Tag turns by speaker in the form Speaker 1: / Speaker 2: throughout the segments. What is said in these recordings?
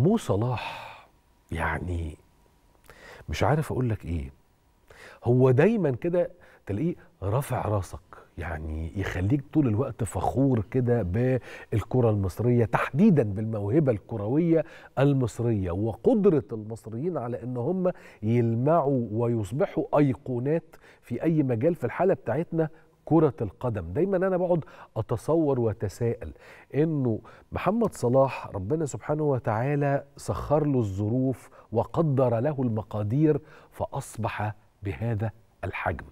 Speaker 1: مو صلاح يعني مش عارف اقول لك ايه هو دايما كده تلاقيه رافع راسك يعني يخليك طول الوقت فخور كده بالكرة المصرية تحديدا بالموهبة الكروية المصرية وقدرة المصريين على ان هم يلمعوا ويصبحوا ايقونات في اي مجال في الحالة بتاعتنا كرة القدم دايما أنا بقعد أتصور وأتساءل أنه محمد صلاح ربنا سبحانه وتعالى سخر له الظروف وقدر له المقادير فأصبح بهذا الحجم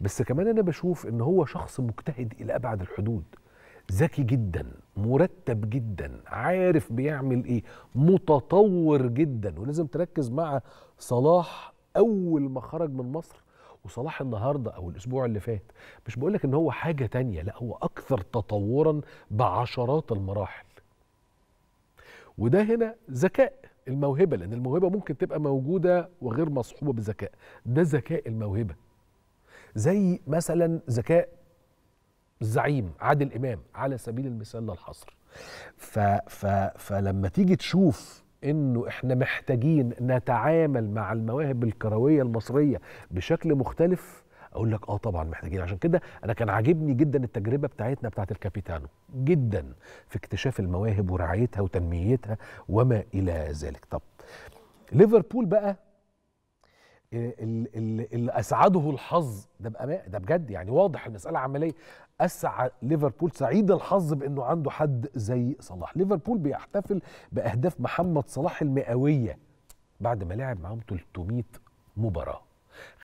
Speaker 1: بس كمان أنا بشوف أن هو شخص مجتهد إلى أبعد الحدود ذكي جدا مرتب جدا عارف بيعمل ايه متطور جدا ولازم تركز مع صلاح اول ما خرج من مصر وصلاح النهارده او الاسبوع اللي فات مش بقول لك ان هو حاجه تانية لا هو اكثر تطورا بعشرات المراحل وده هنا ذكاء الموهبه لان الموهبه ممكن تبقى موجوده وغير مصحوبه بذكاء ده ذكاء الموهبه زي مثلا ذكاء الزعيم عادل امام على سبيل المثال لا الحصر ف ف فلما تيجي تشوف انه احنا محتاجين نتعامل مع المواهب الكرويه المصريه بشكل مختلف اقول لك اه طبعا محتاجين عشان كده انا كان عاجبني جدا التجربه بتاعتنا بتاعت الكابيتانو جدا في اكتشاف المواهب ورعايتها وتنميتها وما الى ذلك طب ليفربول بقى اللي اسعده الحظ ده بقى ده بجد يعني واضح المساله عمليه اسعى ليفربول سعيد الحظ بانه عنده حد زي صلاح ليفربول بيحتفل باهداف محمد صلاح المئويه بعد ما لعب معاهم 300 مباراه